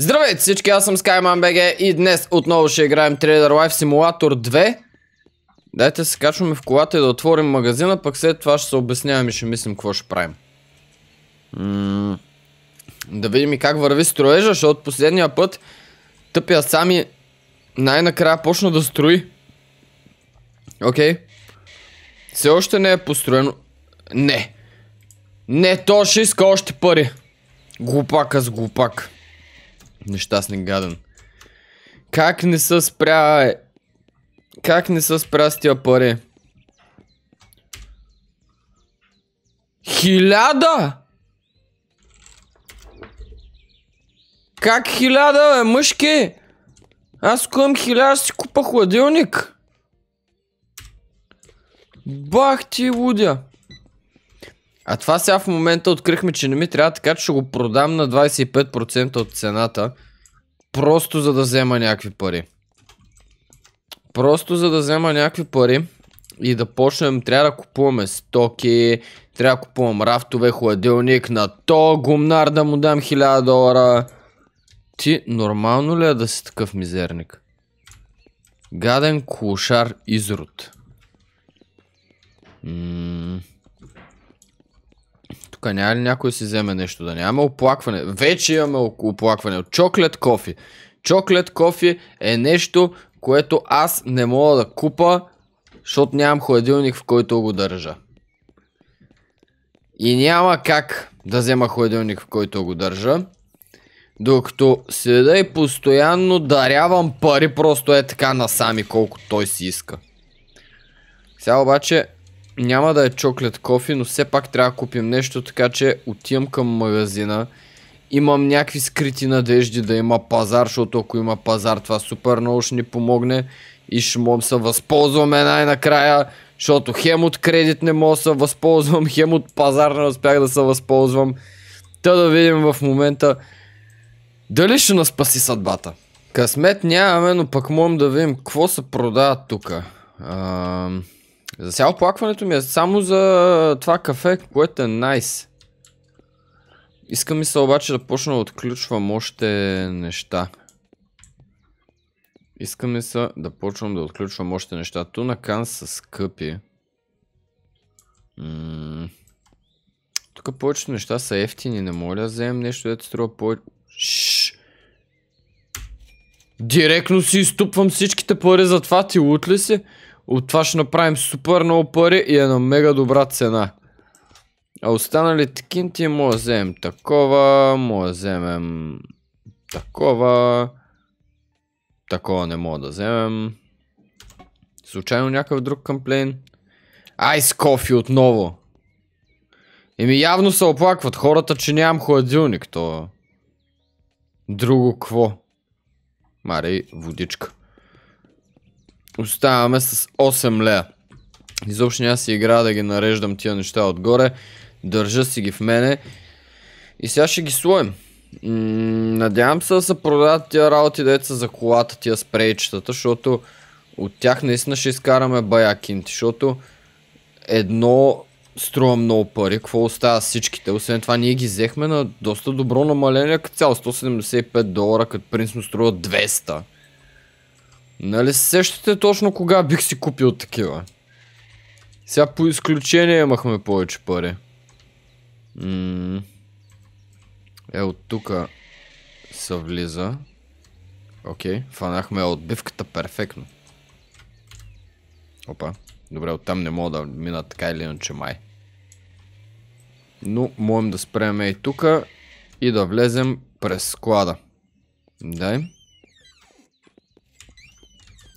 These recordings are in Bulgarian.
Здравейте всички, аз съм SkymanBG и днес отново ще играем Trader Life Simulator 2 Дайте се качваме в колата и да отворим магазина, пък след това ще се обясняваме и ще мислим какво ще правим Да видим и как върви строежа, защото последния път тъпя сами най-накрая почна да строи Окей Все още не е построено Не Не, то ще иска още пари Глупака с глупак Нещастник гаден. Как не се спря... Е, как не се спря с тия пари? Хиляда! Как хиляда, бе, мъжки? Аз ако хиляда, си купа хладилник. Бах ти, лудя. А това сега в момента открихме, че не ми трябва, така че ще го продам на 25% от цената. Просто за да взема някакви пари. Просто за да взема някакви пари и да почнем, трябва да купуваме стоки, трябва да купувам рафтове, хладилник на то, гумнар да му дам 1000 долара. Ти нормално ли е да си такъв мизерник? Гаден кулшар изрод. Ммм тук няма ли някой си вземе нещо, да няма оплакване. Вече имаме оплакване от чоклет кофи. Чоклет кофи е нещо, което аз не мога да купа, защото нямам хладилник, в който го държа. И няма как да взема хладилник, в който го държа. Докато седа и постоянно дарявам пари, просто е така насами, колко той си иска. Сега обаче няма да е чоклет кофи, но все пак трябва да купим нещо, така че отивам към магазина. Имам някакви скрити надежди да има пазар, защото ако има пазар, това супер много ще ни помогне и ще мога се възползваме най-накрая, защото хем от кредит не мога да се възползвам, хем от пазар не успях да се възползвам. Та да видим в момента дали ще нас спаси съдбата. Късмет нямаме, но пък можем да видим какво се продава тук. Ам... За сега оплакването ми е само за това кафе, което е найс. Nice. Иска ми се обаче да почна да отключвам още неща. Иска ми се да почвам да отключвам още неща. Ту кан са скъпи. Тук повечето неща са ефтини. Не мога да вземем нещо, дето струва повече... Директно си изтупвам всичките пари за това, ти лут ли си? От това ще направим супер много пари и е на мега добра цена. А останалите кинти мога да вземем такова, му да вземем такова. Такова не мога да вземем. Случайно някакъв друг камплейн. Айс кофи отново. Еми явно се оплакват хората, че нямам хладилник, то... Е друго кво? Мари, водичка. Оставаме с 8 лея. Изобщо няма си игра да ги нареждам тия неща отгоре. Държа си ги в мене. И сега ще ги слоем. Надявам се да се продават тия работи, деца за колата, тия спрейчетата, защото от тях наистина ще изкараме бая кинти, защото едно струва много пари, какво остава всичките. Освен това ние ги взехме на доста добро намаление, като цяло 175 долара, като принцип струва 200. Нали се сещате точно кога бих си купил такива? Сега по изключение имахме повече пари. е, от тука се влиза. Окей, фанахме отбивката перфектно. Опа, добре, оттам не мога да мина така или иначе май. Но можем да спреме и тука и да влезем през склада. Дай.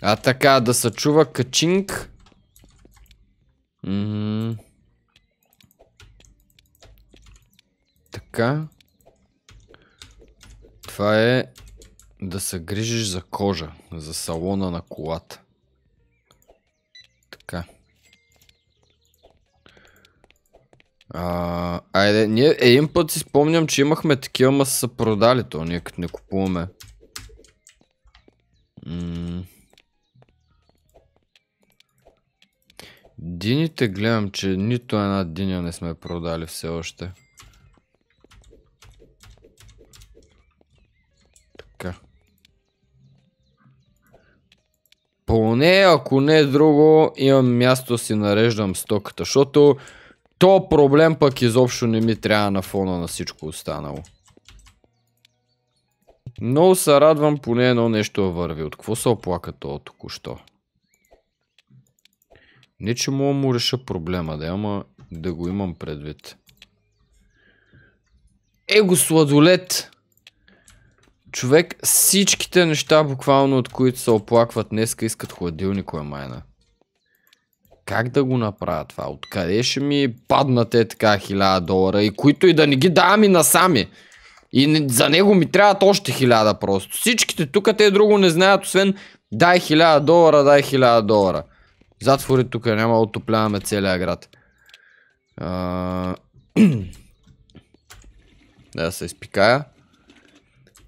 А така, да се чува качинг. Така. Това е да се грижиш за кожа, за салона на колата. Така. А, айде, ние един път си спомням, че имахме такива, ама са продали то, ние като не купуваме. дините гледам, че нито една диня не сме продали все още. Така. Поне, ако не е друго, имам място си нареждам стоката, защото то проблем пък изобщо не ми трябва на фона на всичко останало. Много се радвам, поне едно нещо върви. От какво се оплака то току-що? Не, че мога му реша проблема, да ама да го имам предвид. Его сладолет! Човек, всичките неща, буквално от които се оплакват днеска, искат е майна. Как да го направя това? Откъде ще ми паднат е така 1000 долара и които и да не ги давам и насами? И за него ми трябват още 1000 просто. Всичките тук те друго не знаят, освен дай 1000 долара, дай 1000 долара. Затвори тук, е, няма отопляваме целия град. да се изпикая.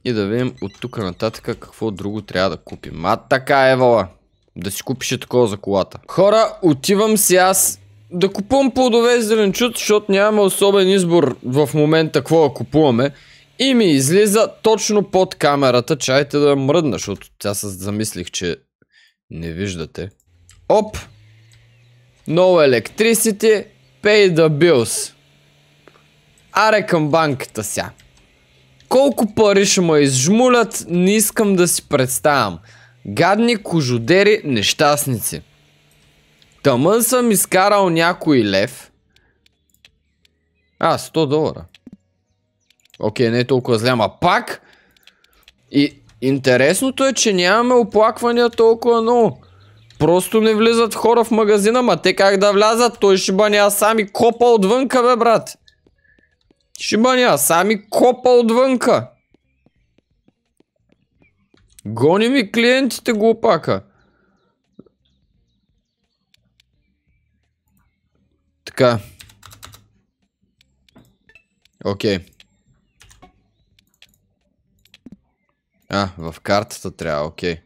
И да видим от тук нататък какво друго трябва да купим. А така е, вала. Да си купиш и такова за колата. Хора, отивам си аз да купувам плодове и зеленчут, защото нямаме особен избор в момента какво да купуваме. И ми излиза точно под камерата. Чайте да мръдна, защото тя се замислих, че не виждате. Оп. No electricity. Pay the bills. Аре към банката ся. Колко пари ще ме изжмулят, не искам да си представям. Гадни, кожудери, нещастници. Тъмън съм изкарал някой лев. А, 100 долара. Окей, не е толкова зле, ама пак. И интересното е, че нямаме оплаквания толкова много. Просто не влизат хора в магазина, ма те как да влязат? Той ще баня сами копа отвънка, бе, брат. Ще баня сами копа отвънка. Гони ми клиентите, глупака. Така. Окей. Okay. А, в картата трябва, окей. Okay.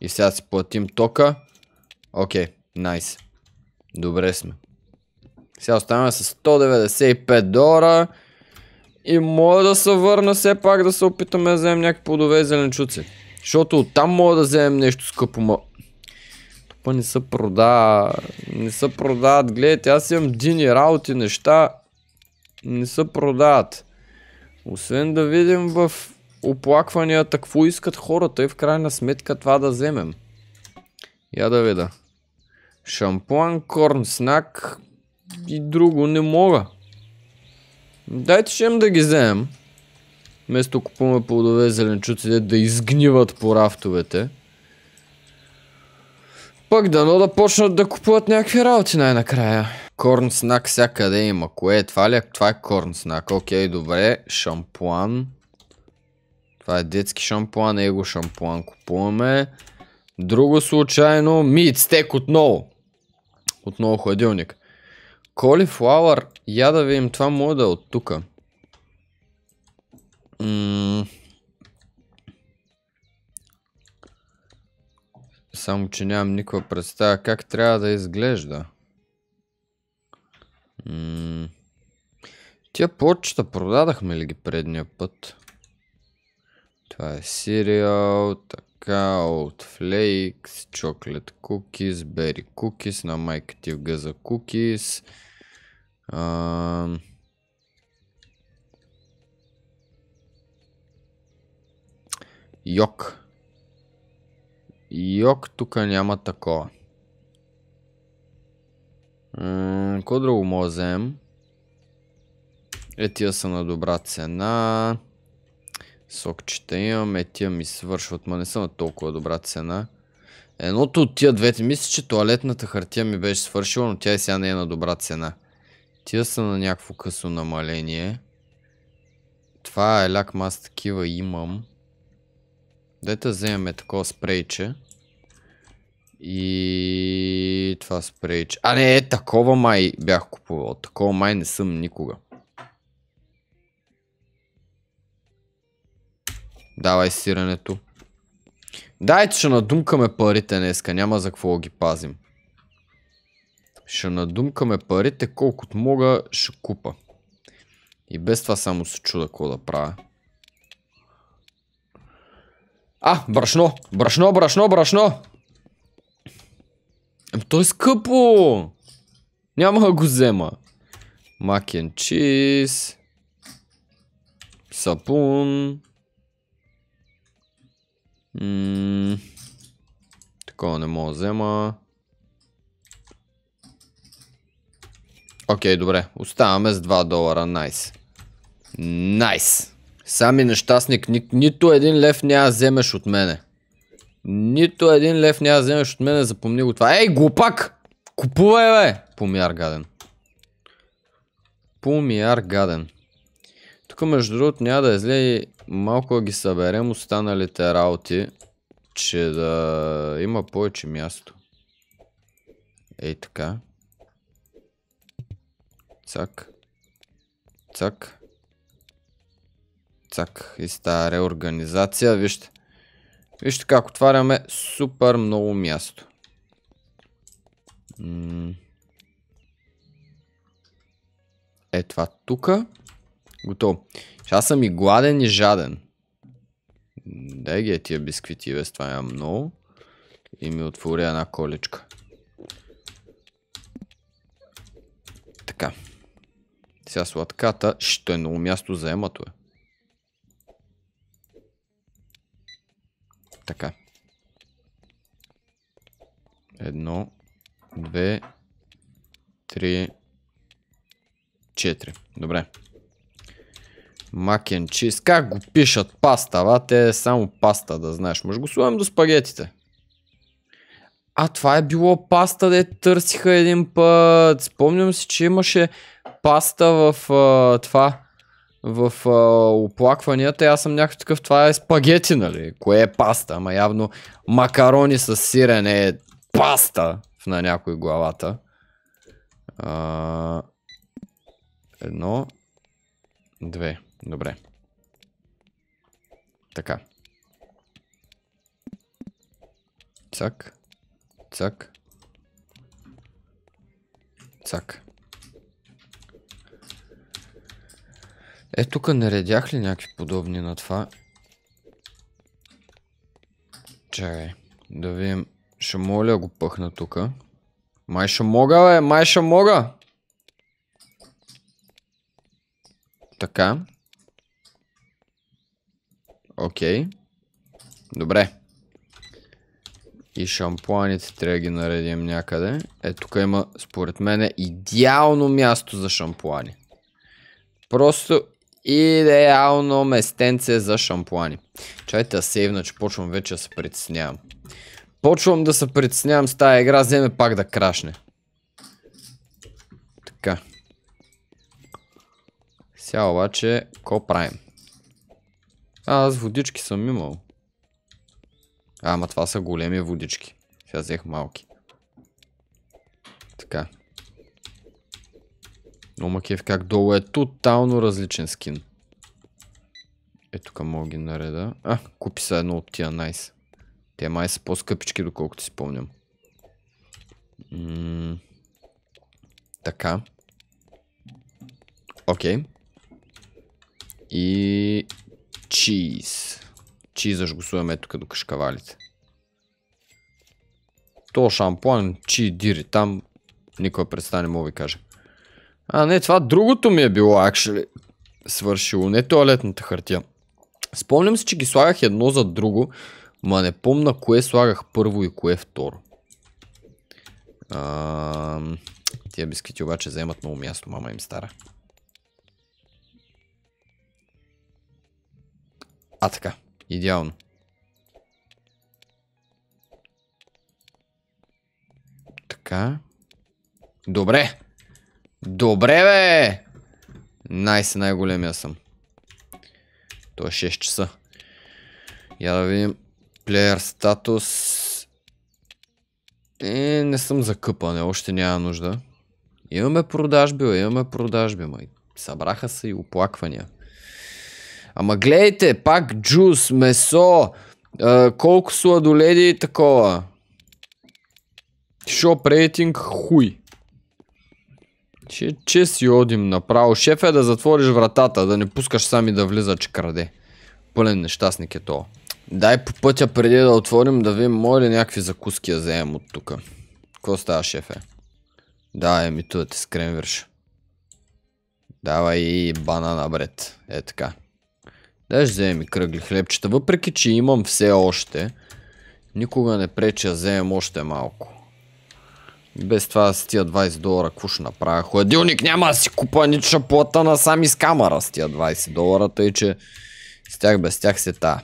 И сега си платим тока. Окей, okay, найс. Nice. Добре сме. Сега оставаме с 195 долара. И мога да се върна все пак да се опитаме да вземем някакви плодове и зеленчуци. Защото оттам мога да вземем нещо скъпо, Тупа не се продава. Не се продават. Гледайте, аз имам дини работи, неща. Не се продават. Освен да видим в оплакванията, какво искат хората и в крайна сметка това да вземем. Я да видя. Шампуан, корн, снак и друго не мога. Дайте ще им да ги вземем. Вместо купуваме плодове и зеленчуци, да изгниват по рафтовете. Пък дано да почнат да купуват някакви работи най-накрая. Корнснак всякъде има. Кое е това ли? Това е корнснак. Окей, добре. Шампуан. Това е детски шампуан, его шампуан купуваме. Друго случайно, мид стек отново. Отново хладилник. Колифлауър, я да видим, това може да е от тука. Само, че нямам никаква представа как трябва да изглежда. Тя Тия плочета продадахме ли ги предния път? Това е сериал, така, от Flakes, Chocolate Cookies, Berry Cookies, на майка ти в газа Cookies. А... Йок. Йок тук няма такова. Какво друго може да вземем? Етия са на добра цена. Сокчета имам, е тия ми свършват, ма не са на толкова добра цена. Едното от тия двете, мисля, че туалетната хартия ми беше свършила, но тя и сега не е на добра цена. Тия са на някакво късо намаление. Това е ляк, маз, такива имам. Дайте вземеме такова спрейче. И това спрейче. А не, такова май бях купувал. Такова май не съм никога. Давай сирането. Дайте, ще надумкаме парите днеска, няма за какво ги пазим. Ще надумкаме парите, колкото мога ще купа. И без това само се чуда какво да правя. А, брашно! Брашно, брашно, брашно! Ами то е скъпо! Няма да го взема. Макен чиз. Сапун такова не мога да взема. Окей, добре. Оставаме с 2 долара. Найс. Найс. Сами нещастник, ни, нито един лев няма да вземеш от мене. Нито един лев няма да вземеш от мене, запомни го това. Ей, глупак! Купувай, бе! Помияр гаден. Помияр гаден. Тук, между другото, няма да е зле и малко ги съберем останалите работи, че да има повече място. Ей така. Цак. Цак. Цак. И стара реорганизация. Вижте. Вижте как отваряме супер много място. е това тука. Готово. Аз съм и гладен и жаден. Дай ги е тия бисквити, без това имам много. И ми отвори една количка. Така. Сега сладката. Ще е много място заемато е. Така. Едно, две, три, четири. Добре. Макен чиз. Как го пишат? Паста, ва? Те е само паста, да знаеш. Може го слагам до спагетите. А, това е било паста, де търсиха един път. Спомням си, че имаше паста в а, това. В а, оплакванията. Аз съм някакъв такъв. Това е спагети, нали? Кое е паста? Ама явно макарони с сирене е паста на някой главата. А, едно. Две. Добре. Така. Цак. Цак. Цак. Е, тук не редях ли някакви подобни на това? Чакай, да видим. Ще моля го пъхна тук. Май ще мога, бе, май ще мога! Така. Окей. Добре. И шампуаните трябва да ги наредим някъде. Е, тук има, според мен, идеално място за шампуани. Просто идеално местенце за шампуани. Чайте да сейвна, значи че почвам вече да се притеснявам. Почвам да се притеснявам с тази игра, вземе пак да крашне. Така. Сега обаче, ко правим? А, аз водички съм имал. А, ама това са големи водички. Сега взех малки. Така. Но макев как долу е тотално различен скин. Ето тук мога ги нареда. А, купи са едно от тия найс. Те май са по-скъпички, доколкото си помням. така. Окей. И Чиз. Чизаш го суваме тук до кашкавалите. То шампуан, чи дири, там никой представа не мога ви кажа. А не, това другото ми е било, акшели, свършило, не туалетната хартия. Спомням се, че ги слагах едно за друго, ма не помна кое слагах първо и кое второ. тия бисквити обаче заемат много място, мама им стара. А така. Идеално. Така. Добре. Добре, бе! Най-се най-големия съм. То е 6 часа. Я да видим. Плеер статус. Е, не съм закъпане, още няма нужда. Имаме продажби, имаме продажби, май. Събраха се и оплаквания. Ама гледайте, пак джус, месо, е, колко сладоледи и такова. Шоп рейтинг хуй. Че, че си одим направо. Шеф е да затвориш вратата, да не пускаш сами да влиза, че краде. Пълен нещастник е то. Дай по пътя преди да отворим да видим може ли някакви закуски да вземем от тука. Какво става шеф е? Да, ми ту да ти скренвирш. Давай и банана бред. Е така. Даже и кръгли хлебчета, въпреки че имам все още. Никога не пречи да вземем още малко. Без това с тия 20 долара какво ще направя? Хладилник няма да си купа нича плата на сами с камера с тия 20 долара, тъй че с тях без тях се та.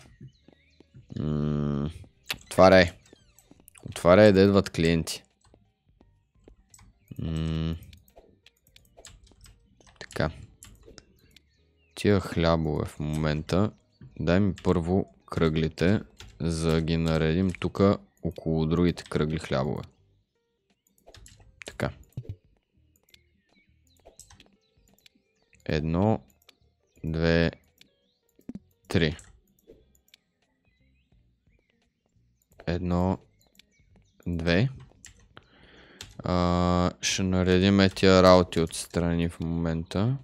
Отваряй. Отваряй да идват клиенти. така тия хлябове в момента. Дай ми първо кръглите, за да ги наредим тук около другите кръгли хлябове. Така. Едно, две, три. Едно, две. А, ще наредим тия работи отстрани в момента.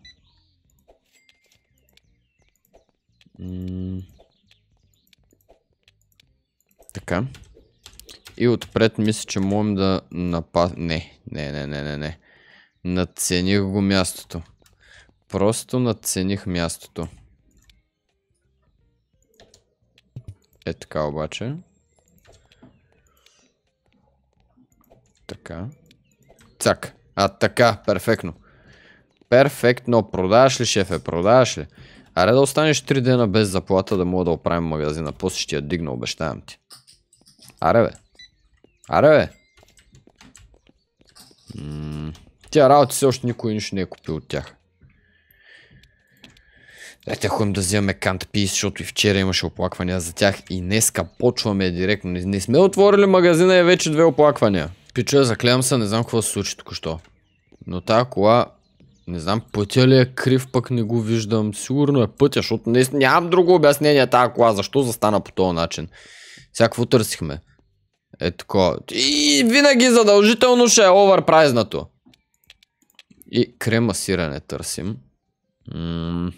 така. И отпред мисля, че можем да напад... Не, не, не, не, не, не. Надцених го мястото. Просто надцених мястото. Е така обаче. Така. Цак. А така, перфектно. Перфектно. Продаваш ли, шефе? Продаваш ли? Аре да останеш 3 дена без заплата да мога да оправим магазина. После ще я дигна, обещавам ти. Аре бе. Аре бе. Тя работи си още никой нищо не е купил от тях. Дайте ходим да взимаме кант пис, защото и вчера имаше оплаквания за тях и днеска почваме директно. Не, не сме отворили магазина и е вече две оплаквания. Пича, заклевам се, не знам какво се случи току-що. Но тая кола не знам, пътя ли е крив, пък не го виждам. Сигурно е пътя, защото не, нямам друго обяснение тази кола. Защо застана по този начин? Всякакво търсихме. Е така. И винаги задължително ще е оверпрайзнато. И крема не търсим. М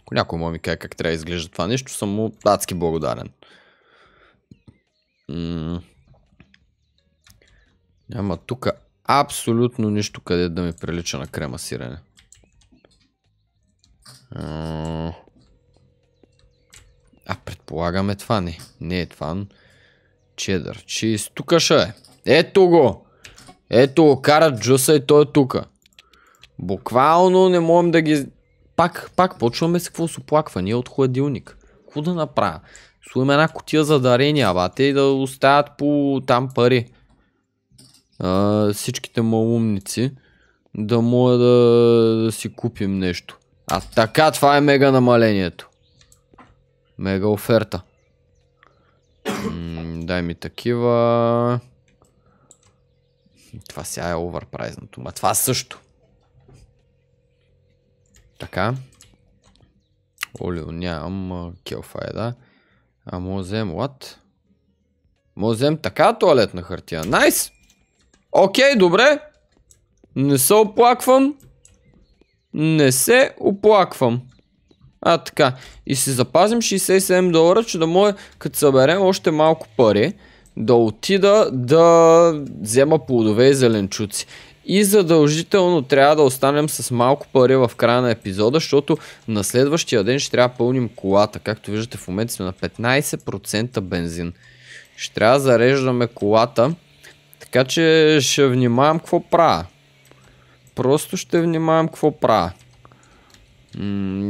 Ако някой му ми каже как трябва да изглежда това нещо, съм му адски благодарен. М няма тука Абсолютно нищо къде да ми прилича на крема сирене. А, предполагаме това не. Не е това. Чедър Чист. Тука ще е. Ето го! Ето го карат джуса и той е тука. Буквално не можем да ги... Пак, пак почваме с какво соплаква Ние от хладилник. Какво да направя? Слуем една котия за дарения, бате, и да оставят по там пари а, всичките малумници да мога да, да си купим нещо. А така, това е мега намалението. Мега оферта. М дай ми такива. Това сега е оверпрайзнато, ма това също. Така. Олио нямам, келфа е, да. А мога взем, what? Мога взем така туалетна хартия. Найс! Nice! Окей, добре. Не се оплаквам. Не се оплаквам. А, така. И си запазим 67 долара, че да може, като съберем още малко пари, да отида да взема плодове и зеленчуци. И задължително трябва да останем с малко пари в края на епизода, защото на следващия ден ще трябва да пълним колата. Както виждате в момента сме на 15% бензин. Ще трябва да зареждаме колата така че ще внимавам какво правя. Просто ще внимавам какво правя.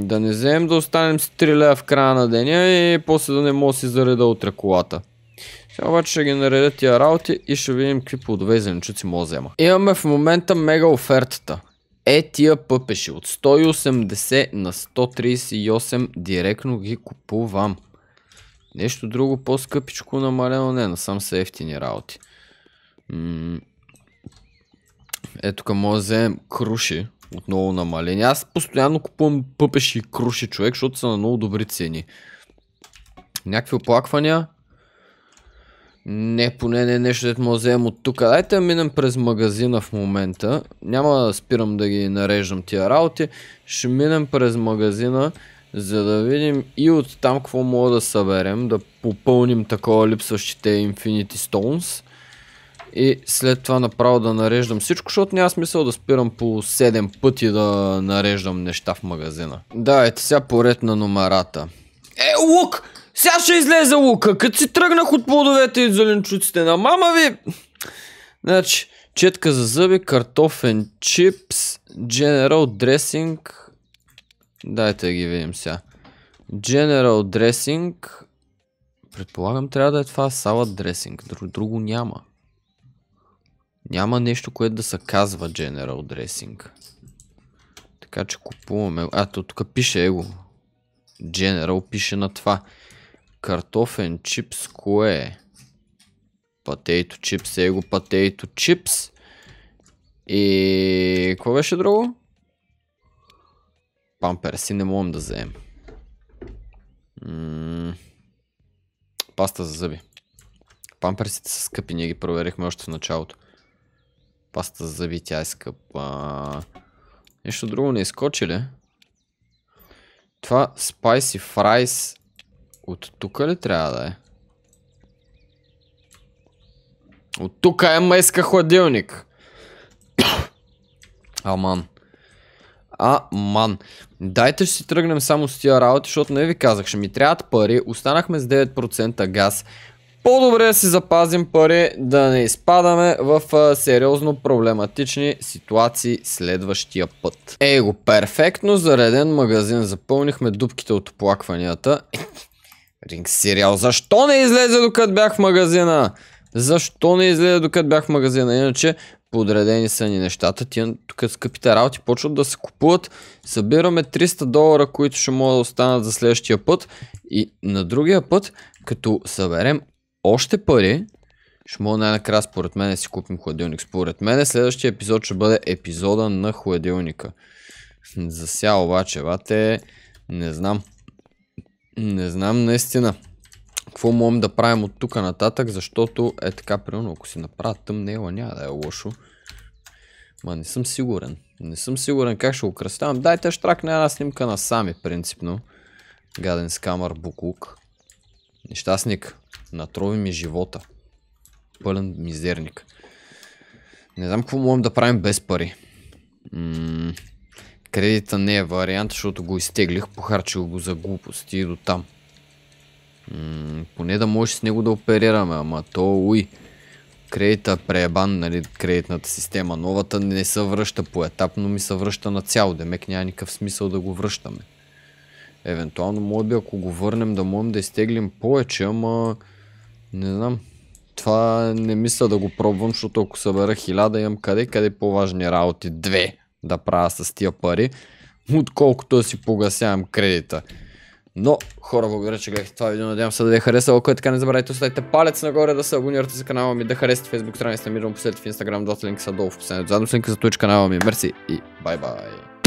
да не вземем да останем с 3 лева в края на деня и после да не мога да си зареда утре колата. Сега обаче ще ги наредя тия работи и ще видим какви плодове и зеленчуци мога да взема. Имаме в момента мега офертата. Е тия пъпеши от 180 на 138 директно ги купувам. Нещо друго по-скъпичко намалено не, насам са ефтини работи. Ето към е, може да вземем круши, отново намалени. Аз постоянно купувам пъпеши и круши, човек, защото са на много добри цени. Някакви оплаквания? Не, поне не е нещо, дето му вземем от тук. Дайте да минем през магазина в момента. Няма да спирам да ги нареждам тия работи. Ще минем през магазина, за да видим и от там какво мога да съберем. Да попълним такова липсващите Infinity Stones. И след това направо да нареждам всичко, защото няма смисъл да спирам по 7 пъти да нареждам неща в магазина. Да, ето сега поред на номерата. Е, лук! Сега ще излезе лука, като си тръгнах от плодовете и зеленчуците на мама ви. Значи, четка за зъби, картофен чипс, General Dressing. Дайте да ги видим сега. General Dressing. Предполагам трябва да е това салат дресинг. Друго няма. Няма нещо, което да се казва General Dressing. Така че купуваме... А, то тук пише его. General пише на това. Картофен чипс кое е? Патейто чипс, его патейто чипс. И... Какво беше друго? Памперси не можем да вземем. Паста за зъби. Памперсите са скъпи, ние ги проверихме още в началото. Паста за зъби, тя е скъпа. Нещо друго не изкочи ли? Това Spicy Fries от тук ли трябва да е? От тук е майска хладилник. Аман. Аман. Дайте ще си тръгнем само с тия работи, защото не ви казах, ще ми трябват пари. Останахме с 9% газ. По-добре да си запазим пари, да не изпадаме в сериозно проблематични ситуации следващия път. Его, перфектно зареден магазин. Запълнихме дупките от оплакванията. Ринг сериал. Защо не излезе докато бях в магазина? Защо не излезе докато бях в магазина? Иначе подредени са ни нещата. Тия тук скъпите работи почват да се купуват. Събираме 300 долара, които ще могат да останат за следващия път. И на другия път, като съберем още пари, ще мога най-накрая според мен да си купим хладилник. Според мен следващия епизод ще бъде епизода на хладилника. За сега обаче, вате, не знам. Не знам наистина. Какво можем да правим от тук нататък, защото е така, примерно, ако си направя тъмнела, няма да е лошо. Ма не съм сигурен. Не съм сигурен как ще го кръстявам. Дайте штрак на една снимка на сами, принципно. Гаден скамър, буклук. Нещастник. Натрови ми живота. Пълен мизерник. Не знам какво можем да правим без пари. кредита не е вариант, защото го изтеглих, похарчил го за глупости и до там. поне да можеш с него да оперираме, ама то уй. Кредита е преебан, нали, кредитната система. Новата не се връща поетапно, ми се връща на цяло. Демек няма никакъв смисъл да го връщаме. Евентуално, може би, ако го върнем, да можем да изтеглим повече, ама... Не знам. Това не мисля да го пробвам, защото ако събера хиляда имам къде, къде по-важни работи. Две да правя с тия пари, отколкото да си погасявам кредита. Но, хора, благодаря, че гледахте това видео. Надявам се да ви е харесало. Ако е така, не забравяйте, оставете палец нагоре, да се абонирате за канала ми, да харесате Фейсбук, страница, ми, да в Инстаграм, двата линка са долу в последното, Заедно с линка за Twitch канала ми. Мерси и бай-бай.